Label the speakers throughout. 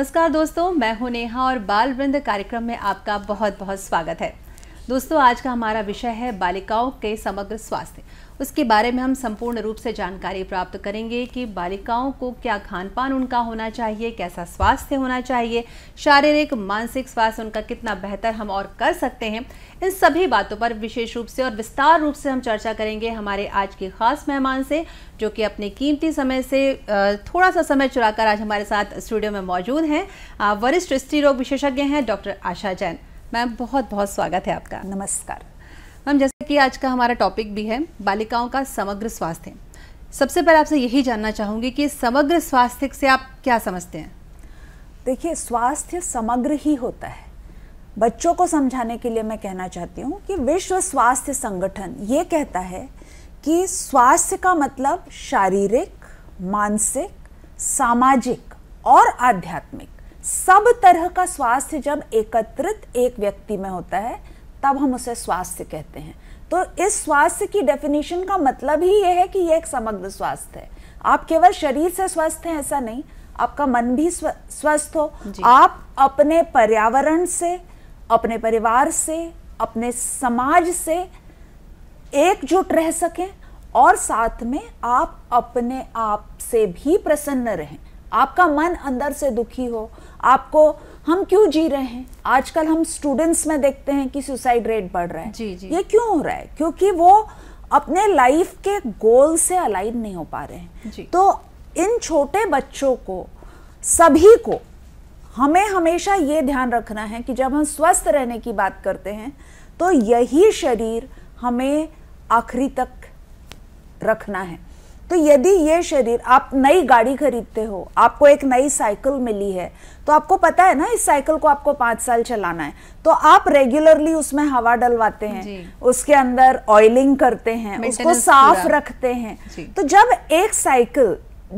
Speaker 1: नमस्कार दोस्तों मैं हूं नेहा और बाल वृंद कार्यक्रम में आपका बहुत बहुत स्वागत है दोस्तों आज का हमारा विषय है बालिकाओं के समग्र स्वास्थ्य उसके बारे में हम संपूर्ण रूप से जानकारी प्राप्त करेंगे कि बालिकाओं को क्या खान पान उनका होना चाहिए कैसा स्वास्थ्य होना चाहिए शारीरिक मानसिक स्वास्थ्य उनका कितना बेहतर हम और कर सकते हैं इन सभी बातों पर विशेष रूप से और विस्तार रूप से हम चर्चा करेंगे हमारे आज के खास मेहमान से जो कि अपने कीमती समय से थोड़ा सा समय चुराकर आज हमारे साथ स्टूडियो में मौजूद हैं वरिष्ठ स्त्री रोग विशेषज्ञ हैं डॉक्टर आशा जैन मैम बहुत बहुत स्वागत है आपका नमस्कार मैम जैसे कि आज का हमारा टॉपिक भी है बालिकाओं का समग्र स्वास्थ्य सबसे पहले आपसे यही जानना चाहूंगी कि समग्र
Speaker 2: स्वास्थ्य से आप क्या समझते हैं देखिए स्वास्थ्य समग्र ही होता है बच्चों को समझाने के लिए मैं कहना चाहती हूँ कि विश्व स्वास्थ्य संगठन ये कहता है कि स्वास्थ्य का मतलब शारीरिक मानसिक सामाजिक और आध्यात्मिक सब तरह का स्वास्थ्य जब एकत्रित एक व्यक्ति में होता है तब हम उसे स्वास्थ्य कहते हैं तो इस स्वास्थ्य की डेफिनेशन का मतलब ही यह है कि यह एक समग्र स्वास्थ्य है आप केवल शरीर से स्वस्थ हैं ऐसा नहीं आपका मन भी स्वस्थ हो आप अपने पर्यावरण से अपने परिवार से अपने समाज से एकजुट रह सकें और साथ में आप अपने आप से भी प्रसन्न रहें आपका मन अंदर से दुखी हो आपको हम क्यों जी रहे हैं आजकल हम स्टूडेंट्स में देखते हैं कि सुसाइड रेट बढ़ रहा है जी जी ये क्यों हो रहा है क्योंकि वो अपने लाइफ के गोल से अलाइन नहीं हो पा रहे हैं जी. तो इन छोटे बच्चों को सभी को हमें हमेशा ये ध्यान रखना है कि जब हम स्वस्थ रहने की बात करते हैं तो यही शरीर हमें आखिरी तक रखना है तो यदि ये शरीर आप नई गाड़ी खरीदते हो आपको एक नई साइकिल मिली है तो आपको पता है ना इस साइकिल को आपको पांच साल चलाना है तो आप रेगुलरली उसमें हवा डलवाते हैं उसके अंदर ऑयलिंग करते हैं उसको साफ रखते हैं तो जब एक साइकिल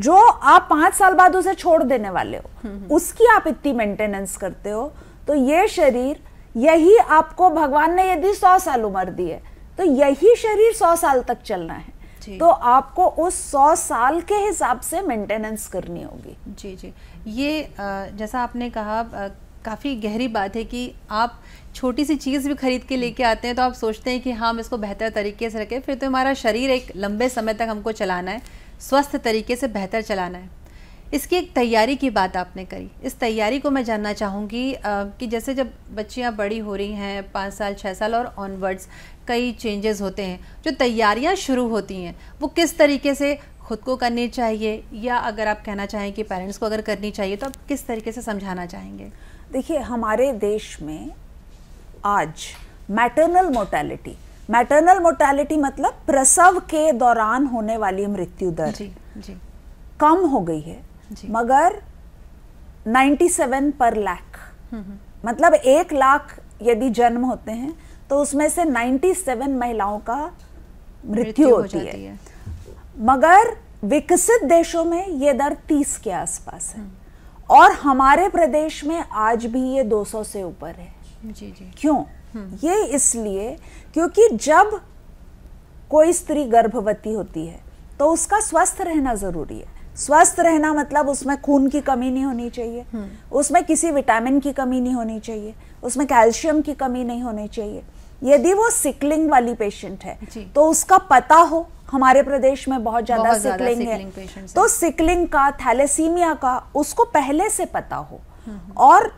Speaker 2: जो आप पांच साल बाद उसे छोड़ देने वाले हो हम्म, हम्म। उसकी आप इतनी मेंटेनेंस करते हो तो ये शरीर यही आपको भगवान ने यदि सौ साल उम्र दी है तो यही शरीर सौ साल तक चलना है तो आपको उस सौ साल के हिसाब से मेंटेनेंस करनी
Speaker 1: होगी जी जी ये जैसा आपने कहा काफ़ी गहरी बात है कि आप छोटी सी चीज़ भी खरीद के लेके आते हैं तो आप सोचते हैं कि हाँ हम इसको बेहतर तरीके से रखें फिर तो हमारा शरीर एक लंबे समय तक हमको चलाना है स्वस्थ तरीके से बेहतर चलाना है इसकी एक तैयारी की बात आपने करी इस तैयारी को मैं जानना चाहूँगी कि जैसे जब बच्चियाँ बड़ी हो रही हैं पाँच साल छः साल और ऑनवर्ड्स कई चेंजेस होते हैं जो तैयारियां शुरू होती हैं वो किस तरीके से खुद को करनी चाहिए या अगर आप कहना चाहें कि पेरेंट्स को अगर करनी चाहिए तो आप किस तरीके से समझाना चाहेंगे
Speaker 2: देखिए हमारे देश में आज मैटरनल मोर्टैलिटी मैटरनल मोर्टैलिटी मतलब प्रसव के दौरान होने वाली मृत्यु दर जी, जी. कम हो गई है जी. मगर 97 पर लाख मतलब एक लाख यदि जन्म होते हैं तो उसमें से 97 महिलाओं का मृत्यु होती है।, है मगर विकसित देशों में ये दर 30 के आसपास है और हमारे प्रदेश में आज भी ये 200 से ऊपर है जी जी क्यों हम्म। ये इसलिए क्योंकि जब कोई स्त्री गर्भवती होती है तो उसका स्वस्थ रहना जरूरी है स्वस्थ रहना मतलब उसमें खून की कमी नहीं होनी चाहिए हम्म। उसमें किसी विटामिन की कमी नहीं होनी चाहिए उसमें कैल्शियम की कमी नहीं होनी चाहिए यदि वो सिकलिंग वाली पेशेंट है तो उसका पता हो हमारे प्रदेश में बहुत ज्यादा सिकलिंग, है तो सिकलिंग का थैलेसीमिया का उसको पहले से पता हो हम्म, हम्म। और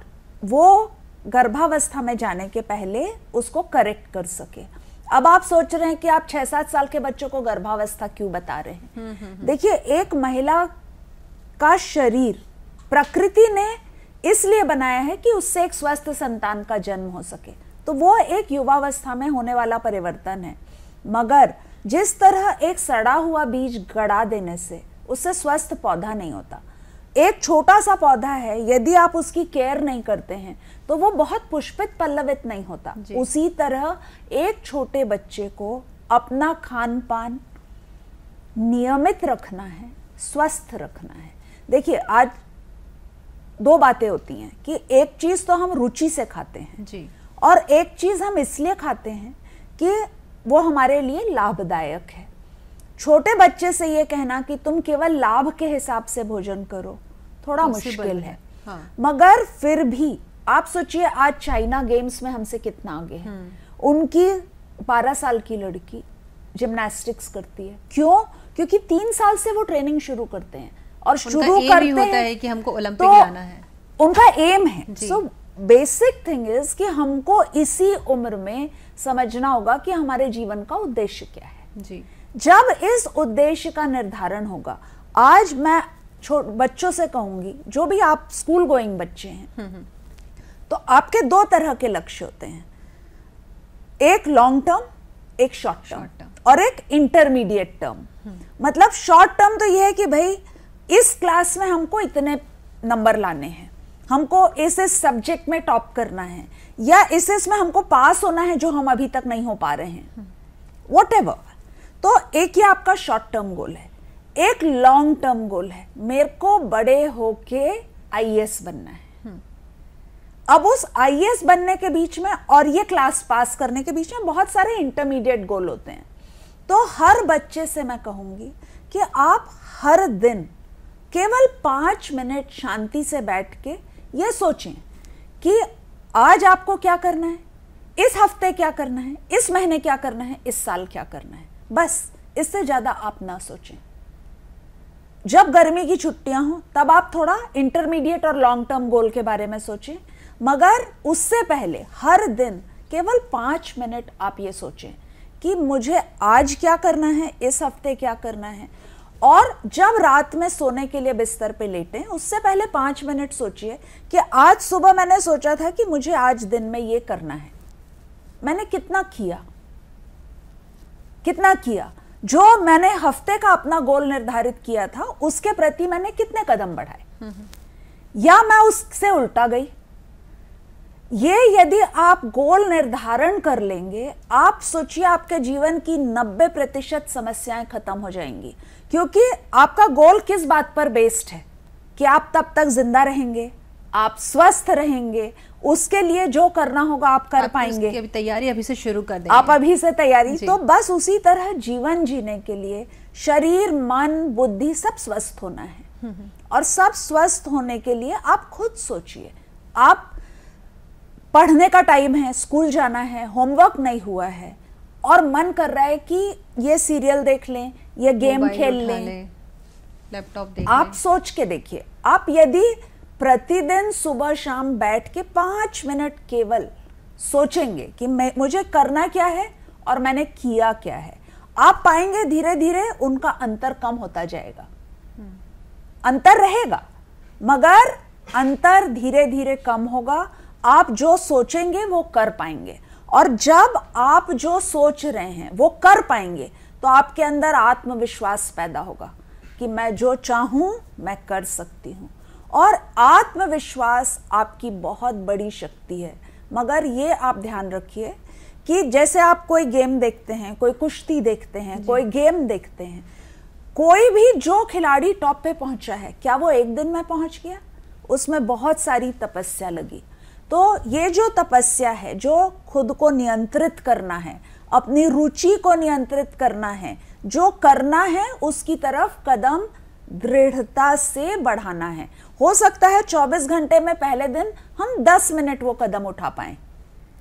Speaker 2: वो गर्भावस्था में जाने के पहले उसको करेक्ट कर सके अब आप सोच रहे हैं कि आप छह सात साल के बच्चों को गर्भावस्था क्यों बता रहे हैं हम्म, देखिए एक महिला का शरीर प्रकृति ने इसलिए बनाया है कि उससे एक स्वस्थ संतान का जन्म हो सके तो वो एक युवावस्था में होने वाला परिवर्तन है मगर जिस तरह एक सड़ा हुआ बीज गड़ा देने से उससे स्वस्थ पौधा नहीं होता एक छोटा सा पौधा है यदि आप उसकी केयर नहीं करते हैं तो वो बहुत पुष्पित पल्लवित नहीं होता उसी तरह एक छोटे बच्चे को अपना खान पान नियमित रखना है स्वस्थ रखना है देखिए आज दो बातें होती हैं कि एक चीज तो हम रुचि से खाते हैं जी और एक चीज़ हम इसलिए खाते हैं कि वो हमारे लिए लाभदायक है छोटे बच्चे से ये कहना कि तुम केवल लाभ के हिसाब से भोजन करो थोड़ा मुश्किल है हाँ। मगर फिर भी आप सोचिए आज चाइना गेम्स में हमसे कितना आगे है हम्म। उनकी बारह साल की लड़की जिम्नास्टिक्स करती है क्यों क्योंकि तीन साल से वो ट्रेनिंग शुरू करते हैं और शुरू करते होता हैं है
Speaker 1: कि हमको ओलंपिक तो जाना
Speaker 2: है उनका एम है सो बेसिक थिंग इज कि हमको इसी उम्र में समझना होगा कि हमारे जीवन का उद्देश्य क्या है जी जब इस उद्देश्य का निर्धारण होगा आज मैं छोट बच्चों से कहूंगी जो भी आप स्कूल गोइंग बच्चे हैं हम्म, हम्म। तो आपके दो तरह के लक्ष्य होते हैं एक लॉन्ग टर्म एक शॉर्ट टर्म और एक इंटरमीडिएट टर्म मतलब शॉर्ट टर्म तो यह है कि भाई इस क्लास में हमको इतने नंबर लाने हैं हमको इस इस सब्जेक्ट में टॉप करना है या इस इस में हमको पास होना है जो हम अभी तक नहीं हो पा रहे हैं वॉट तो एक ये आपका शॉर्ट टर्म गोल है एक लॉन्ग टर्म गोल है मेरे को बड़े होके आई बनना है हम्म। अब उस आई बनने के बीच में और ये क्लास पास करने के बीच में बहुत सारे इंटरमीडिएट गोल होते हैं तो हर बच्चे से मैं कहूंगी कि आप हर दिन केवल पांच मिनट शांति से बैठ के ये सोचें कि आज आपको क्या करना है इस हफ्ते क्या करना है इस महीने क्या करना है इस साल क्या करना है बस इससे ज़्यादा आप ना सोचें जब गर्मी की छुट्टियां हो तब आप थोड़ा इंटरमीडिएट और लॉन्ग टर्म गोल के बारे में सोचें मगर उससे पहले हर दिन केवल पांच मिनट आप ये सोचें कि मुझे आज क्या करना है इस हफ्ते क्या करना है और जब रात में सोने के लिए बिस्तर पे लेटे उससे पहले पांच मिनट सोचिए कि आज सुबह मैंने सोचा था कि मुझे आज दिन में ये करना है मैंने कितना किया कितना किया जो मैंने हफ्ते का अपना गोल निर्धारित किया था उसके प्रति मैंने कितने कदम बढ़ाए हम्म, हम्म। या मैं उससे उल्टा गई ये यदि आप गोल निर्धारण कर लेंगे आप सोचिए आपके जीवन की 90 प्रतिशत समस्याएं खत्म हो जाएंगी क्योंकि आपका गोल किस बात पर बेस्ड है कि आप तब तक जिंदा रहेंगे आप स्वस्थ रहेंगे उसके लिए जो करना होगा आप कर आप तो पाएंगे अभी तैयारी अभी से शुरू कर दें आप अभी से तैयारी तो बस उसी तरह जीवन जीने के लिए शरीर मन बुद्धि सब स्वस्थ होना है हम्म, हम्म। और सब स्वस्थ होने के लिए आप खुद सोचिए आप पढ़ने का टाइम है स्कूल जाना है होमवर्क नहीं हुआ है और मन कर रहा है कि ये सीरियल देख लें ये गेम खेल लें लैपटॉप देख आप सोच के देखिए आप यदि प्रतिदिन सुबह शाम बैठ के पांच मिनट केवल सोचेंगे कि मैं मुझे करना क्या है और मैंने किया क्या है आप पाएंगे धीरे धीरे उनका अंतर कम होता जाएगा हम्म। अंतर रहेगा मगर अंतर धीरे धीरे कम होगा आप जो सोचेंगे वो कर पाएंगे और जब आप जो सोच रहे हैं वो कर पाएंगे तो आपके अंदर आत्मविश्वास पैदा होगा कि मैं जो चाहूं मैं कर सकती हूं और आत्मविश्वास आपकी बहुत बड़ी शक्ति है मगर ये आप ध्यान रखिए कि जैसे आप कोई गेम देखते हैं कोई कुश्ती देखते हैं कोई गेम देखते हैं कोई भी जो खिलाड़ी टॉप पे पहुंचा है क्या वो एक दिन में पहुंच गया उसमें बहुत सारी तपस्या लगी तो ये जो तपस्या है जो खुद को नियंत्रित करना है अपनी रुचि को नियंत्रित करना है जो करना है उसकी तरफ कदम दृढ़ता से बढ़ाना है हो सकता है 24 घंटे में पहले दिन हम 10 मिनट वो कदम उठा पाए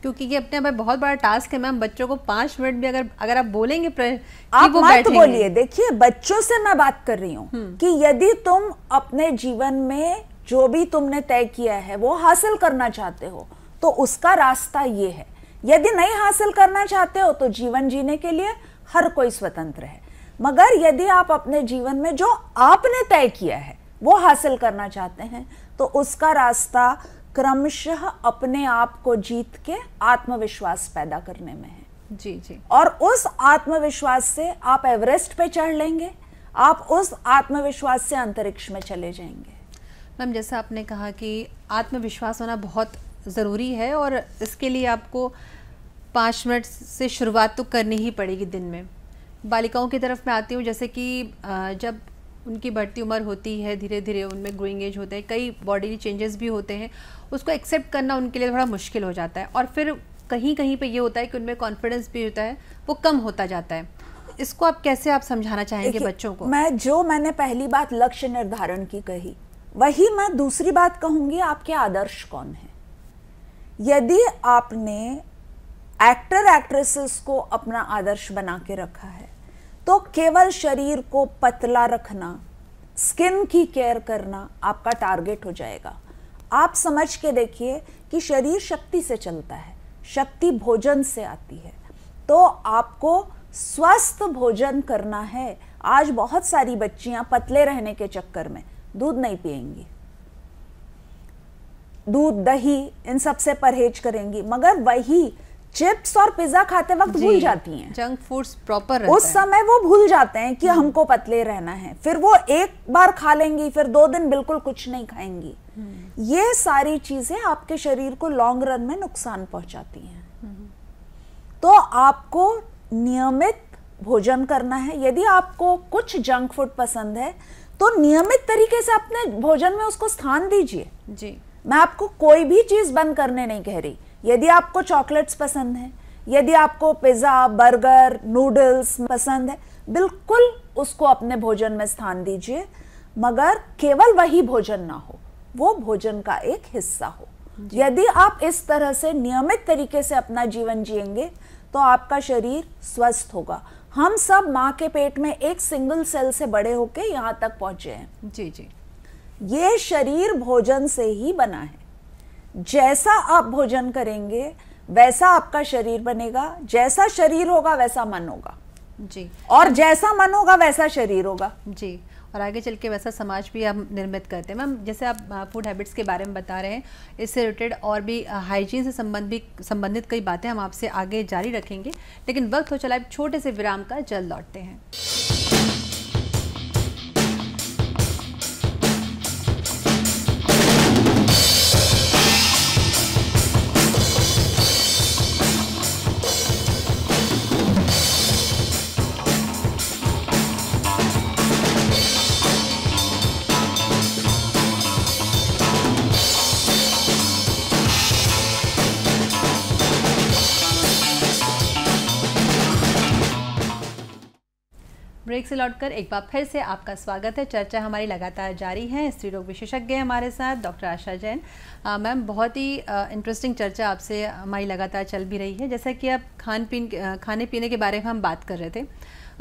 Speaker 1: क्योंकि ये अपने आप बहुत बड़ा टास्क है मैम बच्चों को पांच मिनट भी अगर अगर आप बोलेंगे आप वो मत बोलिए
Speaker 2: देखिए बच्चों से मैं बात कर रही हूँ हम्म। कि यदि तुम अपने जीवन में जो भी तुमने तय किया है वो हासिल करना चाहते हो तो उसका रास्ता ये है यदि नहीं हासिल करना चाहते हो तो जीवन जीने के लिए हर कोई स्वतंत्र है मगर यदि आप अपने जीवन में जो आपने तय किया है वो हासिल करना चाहते हैं तो उसका रास्ता क्रमशः अपने आप को जीत के आत्मविश्वास पैदा करने में है जी जी और उस आत्मविश्वास से आप एवरेस्ट पे चढ़ लेंगे आप उस आत्मविश्वास से अंतरिक्ष में चले जाएंगे
Speaker 1: मैम जैसा आपने कहा कि आत्मविश्वास होना बहुत ज़रूरी है और इसके लिए आपको पाँच मिनट से शुरुआत तो करनी ही पड़ेगी दिन में बालिकाओं की तरफ मैं आती हूँ जैसे कि जब उनकी बढ़ती उम्र होती है धीरे धीरे उनमें ग्रोइंग एज होते हैं कई बॉडी चेंजेस भी होते हैं उसको एक्सेप्ट करना उनके लिए थोड़ा मुश्किल हो जाता है और फिर कहीं कहीं पे ये होता है कि उनमें कॉन्फिडेंस भी होता है वो कम होता जाता है इसको
Speaker 2: आप कैसे आप समझाना चाहेंगे बच्चों को मैं जो मैंने पहली बात लक्ष्य निर्धारण की कही वही मैं दूसरी बात कहूंगी आपके आदर्श कौन है यदि आपने एक्टर एक्ट्रेसेस को अपना आदर्श बना के रखा है तो केवल शरीर को पतला रखना स्किन की केयर करना आपका टारगेट हो जाएगा आप समझ के देखिए कि शरीर शक्ति से चलता है शक्ति भोजन से आती है तो आपको स्वस्थ भोजन करना है आज बहुत सारी बच्चियां पतले रहने के चक्कर में दूध नहीं पिएंगी दूध दही इन सब से परहेज करेंगी मगर वही चिप्स और पिज्जा खाते वक्त भूल जाती हैं जंक फूड्स प्रॉपर उस समय वो भूल जाते हैं कि हम्म। हमको पतले रहना है फिर वो एक बार खा लेंगी फिर दो दिन बिल्कुल कुछ नहीं खाएंगी हम्म। ये सारी चीजें आपके शरीर को लॉन्ग रन में नुकसान पहुंचाती हैं हम्म। तो आपको नियमित भोजन करना है यदि आपको कुछ जंक फूड पसंद है तो नियमित तरीके से अपने भोजन में उसको स्थान दीजिए जी मैं आपको कोई भी चीज़ बंद करने नहीं कह रही यदि आपको चॉकलेट्स पसंद है यदि आपको पिज़्ज़ा बर्गर नूडल्स पसंद है बिल्कुल उसको अपने भोजन में स्थान दीजिए मगर केवल वही भोजन ना हो वो भोजन का एक हिस्सा हो यदि आप इस तरह से नियमित तरीके से अपना जीवन जिएंगे तो आपका शरीर स्वस्थ होगा हम सब माँ के पेट में एक सिंगल सेल से बड़े होके यहाँ तक पहुंचे हैं जी जी ये शरीर भोजन से ही बना है जैसा आप भोजन करेंगे वैसा आपका शरीर बनेगा जैसा शरीर होगा वैसा मन होगा जी और
Speaker 1: जैसा मन होगा वैसा शरीर होगा जी और आगे चल के वैसा समाज भी हम निर्मित करते हैं मैम जैसे आप फूड हैबिट्स के बारे में बता रहे हैं इससे रिलेटेड और भी हाइजीन से संबंध भी संबंधित कई बातें हम आपसे आगे जारी रखेंगे लेकिन वक्त हो चला है छोटे से विराम का जल्द लौटते हैं ब्रेक से लौटकर एक बार फिर से आपका स्वागत है चर्चा हमारी लगातार जारी है स्त्री रोग विशेषज्ञ हमारे साथ डॉक्टर आशा जैन मैम बहुत ही इंटरेस्टिंग चर्चा आपसे हमारी लगातार चल भी रही है जैसा कि आप खान पीन खाने पीने के बारे में हम बात कर रहे थे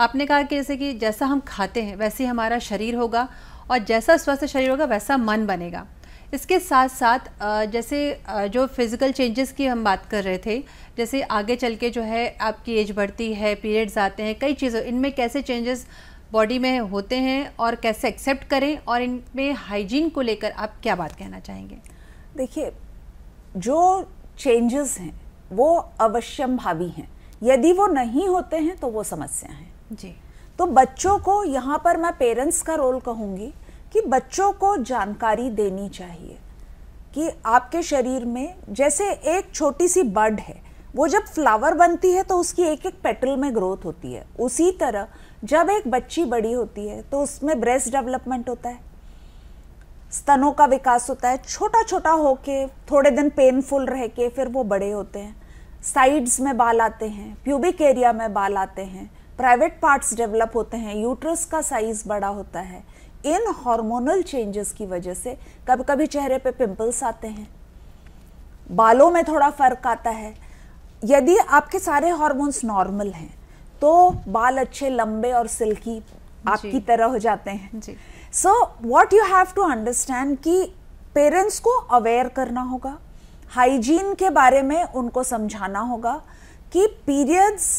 Speaker 1: आपने कहा कि जैसे कि जैसा हम खाते हैं वैसे हमारा शरीर होगा और जैसा स्वस्थ शरीर होगा वैसा मन बनेगा इसके साथ साथ जैसे जो फिज़िकल चेंजेस की हम बात कर रहे थे जैसे आगे चल के जो है आपकी एज बढ़ती है पीरियड्स आते हैं कई चीज़ों इनमें कैसे चेंजेस बॉडी में होते हैं और कैसे एक्सेप्ट करें और इनमें हाइजीन को लेकर आप क्या बात कहना चाहेंगे
Speaker 2: देखिए जो चेंजेस हैं वो अवश्यम भावी हैं यदि वो नहीं होते हैं तो वो समस्या हैं जी तो बच्चों को यहाँ पर मैं पेरेंट्स का रोल कहूँगी कि बच्चों को जानकारी देनी चाहिए कि आपके शरीर में जैसे एक छोटी सी बर्ड है वो जब फ्लावर बनती है तो उसकी एक एक पेटल में ग्रोथ होती है उसी तरह जब एक बच्ची बड़ी होती है तो उसमें ब्रेस्ट डेवलपमेंट होता है स्तनों का विकास होता है छोटा छोटा होके थोड़े दिन पेनफुल रह के फिर वो बड़े होते हैं साइड्स में बाल आते हैं प्यूबिक एरिया में बाल आते हैं प्राइवेट पार्ट्स डेवलप होते हैं यूट्रस का साइज़ बड़ा होता है इन हार्मोनल चेंजेस की वजह से कभी कभी चेहरे पे पिंपल्स आते हैं बालों में थोड़ा फर्क आता है यदि आपके सारे हार्मोन्स नॉर्मल हैं तो बाल अच्छे लंबे और सिल्की आपकी तरह हो जाते हैं so what you have to understand कि पेरेंट्स को अवेयर करना होगा हाइजीन के बारे में उनको समझाना होगा कि पीरियड्स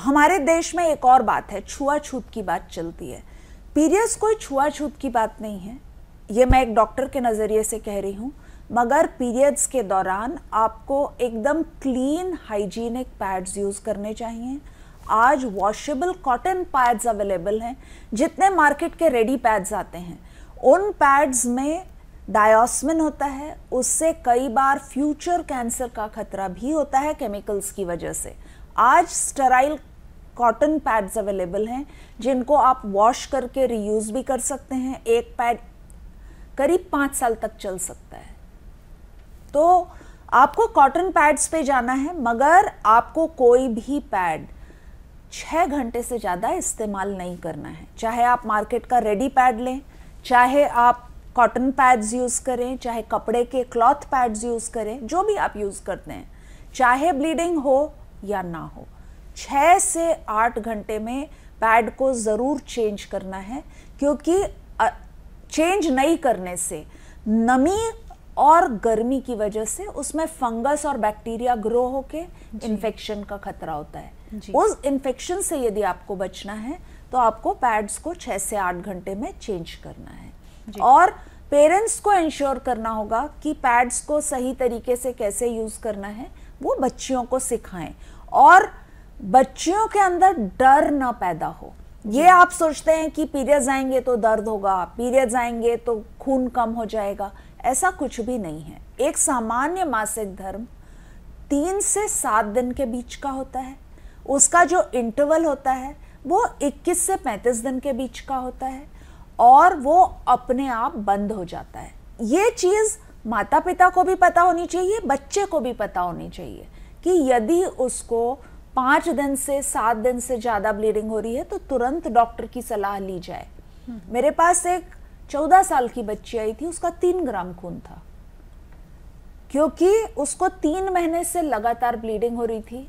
Speaker 2: हमारे देश में एक और बात है छुआछूत की बात चलती है पीरियड्स कोई छुआछूत की बात नहीं है ये मैं एक डॉक्टर के नज़रिए से कह रही हूँ मगर पीरियड्स के दौरान आपको एकदम क्लीन हाइजीनिक पैड्स यूज़ करने चाहिए आज वॉशेबल कॉटन पैड्स अवेलेबल हैं जितने मार्केट के रेडी पैड्स आते हैं उन पैड्स में डायोस्मिन होता है उससे कई बार फ्यूचर कैंसर का खतरा भी होता है केमिकल्स की वजह से आज स्टराइल कॉटन पैड्स अवेलेबल हैं जिनको आप वॉश करके रीयूज भी कर सकते हैं एक पैड करीब पाँच साल तक चल सकता है तो आपको कॉटन पैड्स पे जाना है मगर आपको कोई भी पैड छः घंटे से ज़्यादा इस्तेमाल नहीं करना है चाहे आप मार्केट का रेडी पैड लें चाहे आप कॉटन पैड्स यूज़ करें चाहे कपड़े के क्लॉथ पैड्स यूज़ करें जो भी आप यूज़ करते हैं चाहे ब्लीडिंग हो या ना हो छः से आठ घंटे में पैड को ज़रूर चेंज करना है क्योंकि चेंज नहीं करने से नमी और गर्मी की वजह से उसमें फंगस और बैक्टीरिया ग्रो होके इन्फेक्शन का खतरा होता है उस इन्फेक्शन से यदि आपको बचना है तो आपको पैड्स को छः से आठ घंटे में चेंज करना है और पेरेंट्स को इंश्योर करना होगा कि पैड्स को सही तरीके से कैसे यूज़ करना है वो बच्चियों को सिखाएं और बच्चियों के अंदर डर ना पैदा हो ये आप सोचते हैं कि पीरियड्स आएंगे तो दर्द होगा पीरियड्स आएंगे तो खून कम हो जाएगा ऐसा कुछ भी नहीं है एक सामान्य मासिक धर्म तीन से सात दिन के बीच का होता है उसका जो इंटरवल होता है वो 21 से 35 दिन के बीच का होता है और वो अपने आप बंद हो जाता है ये चीज़ माता पिता को भी पता होनी चाहिए बच्चे को भी पता होनी चाहिए कि यदि उसको पांच दिन से सात दिन से ज़्यादा ब्लीडिंग हो रही है तो तुरंत डॉक्टर की सलाह ली जाए मेरे पास एक चौदह साल की बच्ची आई थी उसका तीन ग्राम खून था क्योंकि उसको तीन महीने से लगातार ब्लीडिंग हो रही थी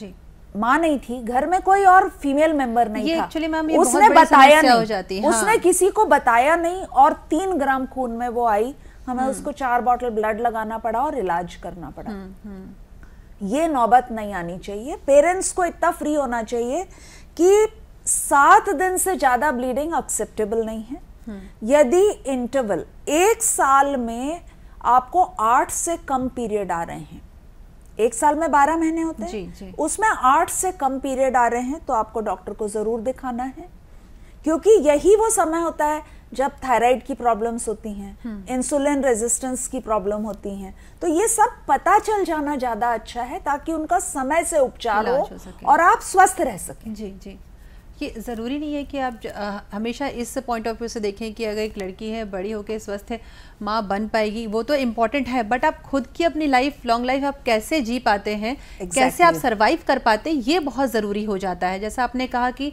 Speaker 2: जी माँ नहीं थी घर में कोई और फीमेल मेंबर नहीं ये था मैम ये उसने बताया नहीं हो जाती हाँ। उसने किसी को बताया नहीं और तीन ग्राम खून में वो आई हमें हम्म। उसको चार बॉटल ब्लड लगाना पड़ा और इलाज करना पड़ा हम्म, हम्म। ये नौबत नहीं आनी चाहिए पेरेंट्स को इतना फ्री होना चाहिए कि सात दिन से ज़्यादा ब्लीडिंग एक्सेप्टेबल नहीं है हम्म। यदि इंटरवल एक साल में आपको आठ से कम पीरियड आ रहे हैं एक साल में बारह महीने होते हैं उसमें आठ से कम पीरियड आ रहे हैं तो आपको डॉक्टर को ज़रूर दिखाना है क्योंकि यही वो समय होता है जब थायराइड की प्रॉब्लम्स होती हैं इंसुलिन हम्म। रेजिस्टेंस की प्रॉब्लम होती हैं तो ये सब पता चल जाना ज़्यादा अच्छा है ताकि उनका समय से उपचार हो, हो और आप स्वस्थ रह सकें
Speaker 1: जी जी ये ज़रूरी नहीं है कि आप हमेशा इस पॉइंट ऑफ व्यू से देखें कि अगर एक लड़की है बड़ी होकर स्वस्थ है माँ बन पाएगी वो तो इम्पॉर्टेंट है बट आप खुद की अपनी लाइफ लॉन्ग लाइफ आप कैसे जी पाते हैं exactly. कैसे आप सर्वाइव कर पाते हैं ये बहुत ज़रूरी हो जाता है जैसा आपने कहा कि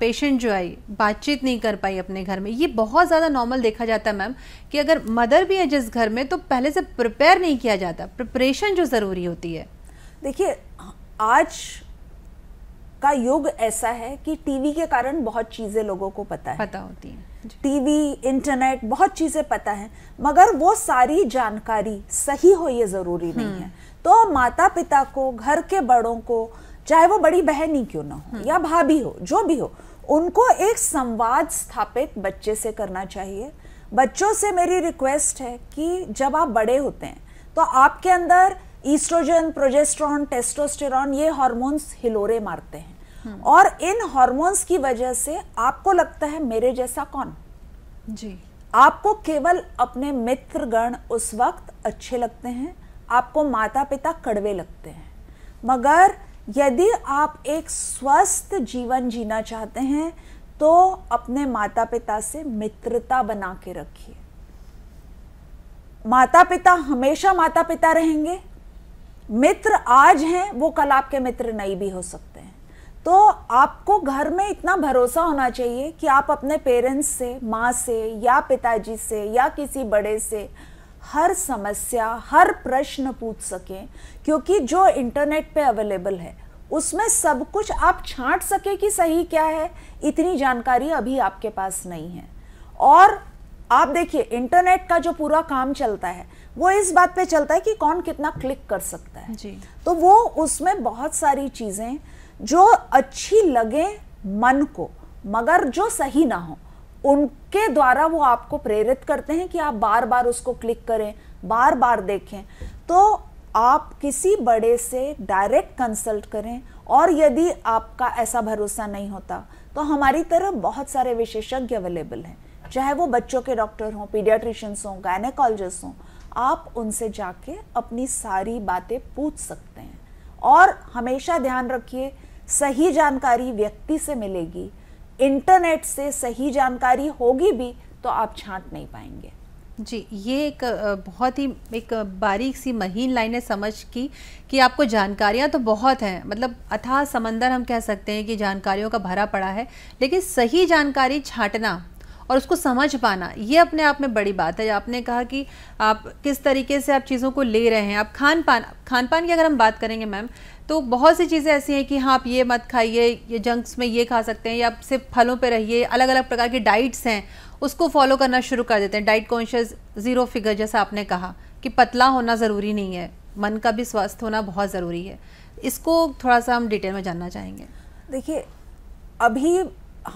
Speaker 1: पेशेंट जो आई बातचीत नहीं कर पाई अपने घर में ये बहुत ज़्यादा नॉर्मल देखा जाता है मैम कि अगर मदर भी है जिस घर में तो पहले से प्रिपेयर नहीं किया जाता प्रिपरेशन
Speaker 2: जो ज़रूरी होती है देखिए आज का युग ऐसा है कि टीवी के कारण बहुत चीजें लोगों को पता है पता होती है टीवी इंटरनेट बहुत चीजें पता है मगर वो सारी जानकारी सही हो ये जरूरी नहीं हम्म। है तो माता पिता को घर के बड़ों को चाहे वो बड़ी बहन ही क्यों ना हो हम्म। या भाभी हो जो भी हो उनको एक संवाद स्थापित बच्चे से करना चाहिए बच्चों से मेरी रिक्वेस्ट है कि जब आप बड़े होते हैं तो आपके अंदर ईस्ट्रोजन प्रोजेस्ट्रॉन टेस्टोस्टेरॉन ये हार्मोन्स हिलोरे मारते हैं और इन हार्मोन्स की वजह से आपको लगता है मेरे जैसा कौन जी आपको केवल अपने मित्र गण उस वक्त अच्छे लगते हैं आपको माता पिता कड़वे लगते हैं मगर यदि आप एक स्वस्थ जीवन जीना चाहते हैं तो अपने माता पिता से मित्रता बना के रखिए माता पिता हमेशा माता पिता रहेंगे मित्र आज हैं वो कल आपके मित्र नहीं भी हो सकते हैं तो आपको घर में इतना भरोसा होना चाहिए कि आप अपने पेरेंट्स से माँ से या पिताजी से या किसी बड़े से हर समस्या हर प्रश्न पूछ सकें क्योंकि जो इंटरनेट पे अवेलेबल है उसमें सब कुछ आप छांट सके कि सही क्या है इतनी जानकारी अभी आपके पास नहीं है और आप देखिए इंटरनेट का जो पूरा काम चलता है वो इस बात पे चलता है कि कौन कितना क्लिक कर सकता है जी। तो वो उसमें बहुत सारी चीज़ें जो अच्छी लगे मन को मगर जो सही ना हो उनके द्वारा वो आपको प्रेरित करते हैं कि आप बार बार उसको क्लिक करें बार बार देखें तो आप किसी बड़े से डायरेक्ट कंसल्ट करें और यदि आपका ऐसा भरोसा नहीं होता तो हमारी तरफ बहुत सारे विशेषज्ञ अवेलेबल हैं चाहे वो बच्चों के डॉक्टर हों पीडियाट्रिशंस हों गायनेकोलॉजिस्ट हों आप उनसे जाके अपनी सारी बातें पूछ सकते हैं और हमेशा ध्यान रखिए सही जानकारी व्यक्ति से मिलेगी इंटरनेट से सही जानकारी होगी भी तो आप छांट नहीं पाएंगे
Speaker 1: जी ये एक बहुत ही एक बारीक सी महीन है समझ की कि आपको जानकारियां तो बहुत हैं मतलब अथाह समंदर हम कह सकते हैं कि जानकारियों का भरा पड़ा है लेकिन सही जानकारी छांटना और उसको समझ पाना ये अपने आप में बड़ी बात है आपने कहा कि आप किस तरीके से आप चीज़ों को ले रहे हैं आप खान पान खान पान की अगर हम बात करेंगे मैम तो बहुत सी चीज़ें ऐसी हैं कि हाँ आप ये मत खाइए ये जंक्स में ये खा सकते हैं या आप सिर्फ फलों पर रहिए अलग अलग प्रकार की डाइट्स हैं उसको फॉलो करना शुरू कर देते हैं डाइट कॉन्शियस ज़ीरो फिगर जैसा आपने कहा कि पतला होना ज़रूरी नहीं है मन का भी स्वस्थ होना बहुत ज़रूरी है इसको थोड़ा सा हम डिटेल में जानना चाहेंगे
Speaker 2: देखिए अभी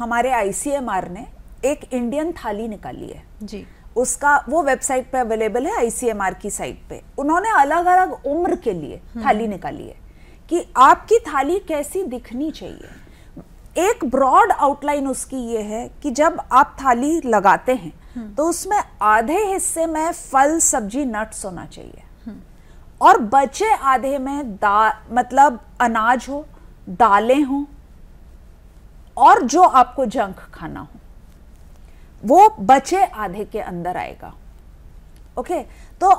Speaker 2: हमारे आई ने एक इंडियन थाली निकाली है जी उसका वो वेबसाइट पे अवेलेबल है आईसीएमआर की साइट पे उन्होंने अलग अलग उम्र के लिए हम्म। थाली निकाली है कि आपकी थाली कैसी दिखनी चाहिए एक ब्रॉड आउटलाइन उसकी ये है कि जब आप थाली लगाते हैं हम्म। तो उसमें आधे हिस्से में फल सब्जी नट्स होना चाहिए हम्म। और बचे आधे में दा मतलब अनाज हो दालें हो और जो आपको जंक खाना हो वो बचे आधे के अंदर आएगा ओके तो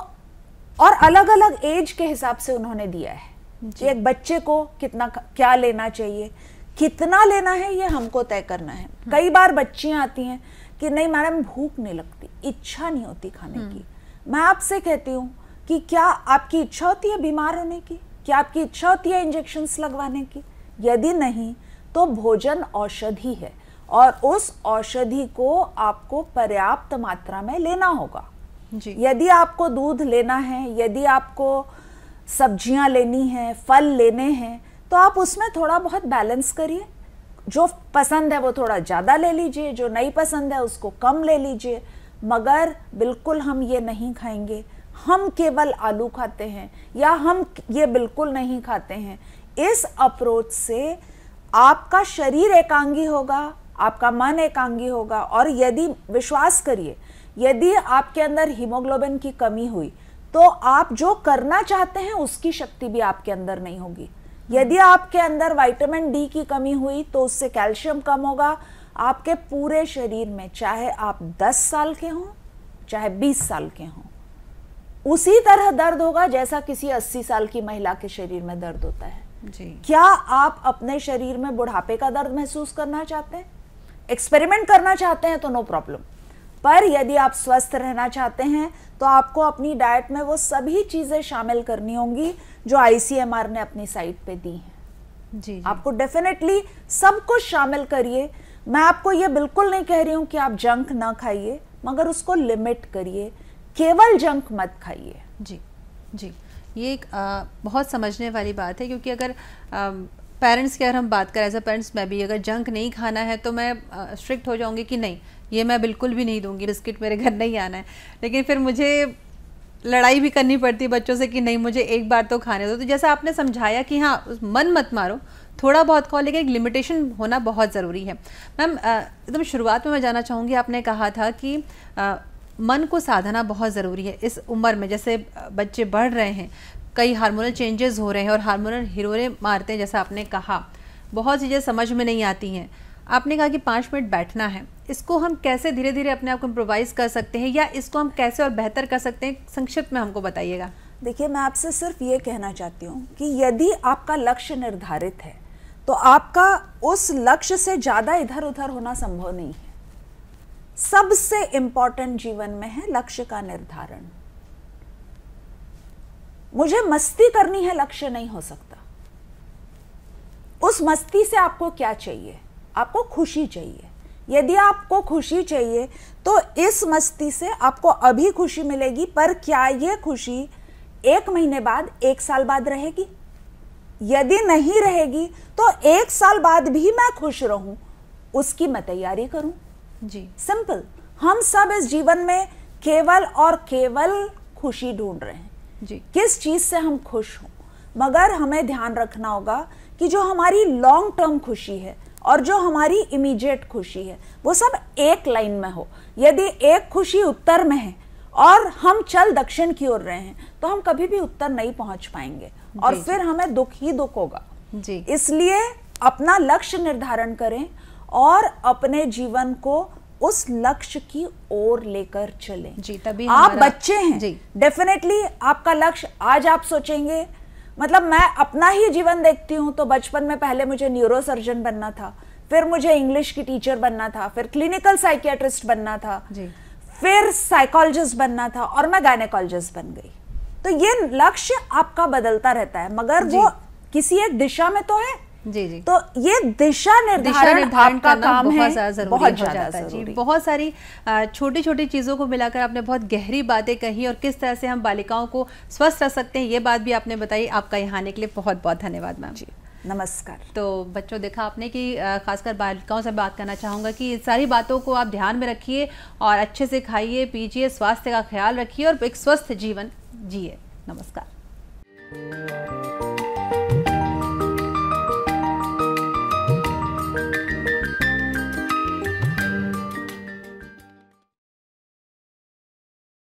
Speaker 2: और अलग अलग एज के हिसाब से उन्होंने दिया है कि एक बच्चे को कितना क्या लेना चाहिए कितना लेना है ये हमको तय करना है हाँ। कई बार बच्चियां आती हैं कि नहीं मैडम भूख नहीं लगती इच्छा नहीं होती खाने हाँ। की मैं आपसे कहती हूँ कि क्या आपकी इच्छा होती है बीमार होने की क्या आपकी इच्छा होती है इंजेक्शन लगवाने की यदि नहीं तो भोजन औषधि है और उस औषधि को आपको पर्याप्त मात्रा में लेना होगा जी। यदि आपको दूध लेना है यदि आपको सब्जियां लेनी है फल लेने हैं तो आप उसमें थोड़ा बहुत बैलेंस करिए जो पसंद है वो थोड़ा ज़्यादा ले लीजिए जो नहीं पसंद है उसको कम ले लीजिए मगर बिल्कुल हम ये नहीं खाएंगे हम केवल आलू खाते हैं या हम ये बिल्कुल नहीं खाते हैं इस अप्रोच से आपका शरीर एकांगी होगा आपका मन एकांगी होगा और यदि विश्वास करिए यदि आपके अंदर हीमोग्लोबिन की कमी हुई तो आप जो करना चाहते हैं उसकी शक्ति भी आपके अंदर नहीं होगी यदि आपके अंदर विटामिन डी की कमी हुई तो उससे कैल्शियम कम होगा आपके पूरे शरीर में चाहे आप 10 साल के हों चाहे 20 साल के हों उसी तरह दर्द होगा जैसा किसी 80 साल की महिला के शरीर में दर्द होता है जी। क्या आप अपने शरीर में बुढ़ापे का दर्द महसूस करना चाहते हैं एक्सपेरिमेंट करना चाहते हैं तो नो प्रॉब्लम पर यदि आप स्वस्थ रहना चाहते हैं तो आपको अपनी डाइट में वो सभी चीज़ें शामिल करनी होंगी जो आईसीएमआर ने अपनी साइट पे दी हैं जी, जी आपको डेफिनेटली सब कुछ शामिल करिए मैं आपको ये बिल्कुल नहीं कह रही हूँ कि आप जंक ना खाइए मगर उसको लिमिट करिए केवल जंक मत खाइए जी जी ये एक
Speaker 1: आ, बहुत समझने वाली बात है क्योंकि अगर आ, पेरेंट्स की अगर हम बात करें एज अ पेरेंट्स मैं भी अगर जंक नहीं खाना है तो मैं स्ट्रिक्ट हो जाऊँगी कि नहीं ये मैं बिल्कुल भी नहीं दूंगी बिस्किट मेरे घर नहीं आना है लेकिन फिर मुझे लड़ाई भी करनी पड़ती है बच्चों से कि नहीं मुझे एक बार तो खाने दो तो जैसा आपने समझाया कि हाँ मन मत मारो थोड़ा बहुत खाओ लेकिन एक लिमिटेशन होना बहुत ज़रूरी है मैम एकदम शुरुआत में मैं जाना चाहूँगी आपने कहा था कि आ, मन को साधना बहुत ज़रूरी है इस उम्र में जैसे बच्चे बढ़ रहे हैं कई हार्मोनल चेंजेस हो रहे हैं और हार्मोनल हिरोरे मारते हैं जैसा आपने कहा बहुत चीज़ें समझ में नहीं आती हैं आपने कहा कि पाँच मिनट बैठना है इसको हम कैसे धीरे धीरे अपने आप को इम्प्रोवाइज़ कर
Speaker 2: सकते हैं या इसको हम कैसे और बेहतर कर सकते हैं संक्षिप्त में हमको बताइएगा देखिए मैं आपसे सिर्फ ये कहना चाहती हूँ कि यदि आपका लक्ष्य निर्धारित है तो आपका उस लक्ष्य से ज़्यादा इधर उधर होना संभव नहीं है सबसे इम्पॉर्टेंट जीवन में है लक्ष्य का निर्धारण मुझे मस्ती करनी है लक्ष्य नहीं हो सकता उस मस्ती से आपको क्या चाहिए आपको खुशी चाहिए यदि आपको खुशी चाहिए तो इस मस्ती से आपको अभी खुशी मिलेगी पर क्या ये खुशी एक महीने बाद एक साल बाद रहेगी यदि नहीं रहेगी तो एक साल बाद भी मैं खुश रहूं उसकी मैं तैयारी करूं जी सिंपल हम सब इस जीवन में केवल और केवल खुशी ढूंढ रहे हैं जी किस चीज़ से हम खुश हों मगर हमें ध्यान रखना होगा कि जो हमारी लॉन्ग टर्म खुशी है और जो हमारी इमीडिएट खुशी है वो सब एक लाइन में हो यदि एक खुशी उत्तर में है और हम चल दक्षिण की ओर रहे हैं तो हम कभी भी उत्तर नहीं पहुंच पाएंगे और फिर हमें दुख ही दुख होगा जी इसलिए अपना लक्ष्य निर्धारण करें और अपने जीवन को उस लक्ष्य की ओर लेकर चलें जी तभी आप बच्चे हैं डेफिनेटली आपका लक्ष्य आज आप सोचेंगे मतलब मैं अपना ही जीवन देखती हूँ तो बचपन में पहले मुझे न्यूरो सर्जन बनना था फिर मुझे इंग्लिश की टीचर बनना था फिर क्लिनिकल साइकियाट्रिस्ट बनना था जी। फिर साइकोलॉजिस्ट बनना था और मैं गायनेकोलॉजिस्ट बन गई तो ये लक्ष्य आपका बदलता रहता है मगर वो किसी एक दिशा में तो है जी जी तो ये दिशा निर्धारण, निर्धारण का काम है बहुत ज़्यादा जरूरी बहुत सारी छोटी छोटी चीज़ों
Speaker 1: को मिलाकर आपने बहुत गहरी बातें कही और किस तरह से हम बालिकाओं को स्वस्थ रख सकते हैं ये बात भी आपने बताई आपका यहाँ आने के लिए बहुत बहुत धन्यवाद मैम जी नमस्कार तो बच्चों देखा आपने कि खासकर बालिकाओं से बात करना चाहूँगा कि इन सारी बातों को आप ध्यान में रखिए और अच्छे से खाइए पीजिए स्वास्थ्य का ख्याल रखिए और एक स्वस्थ जीवन जिए नमस्कार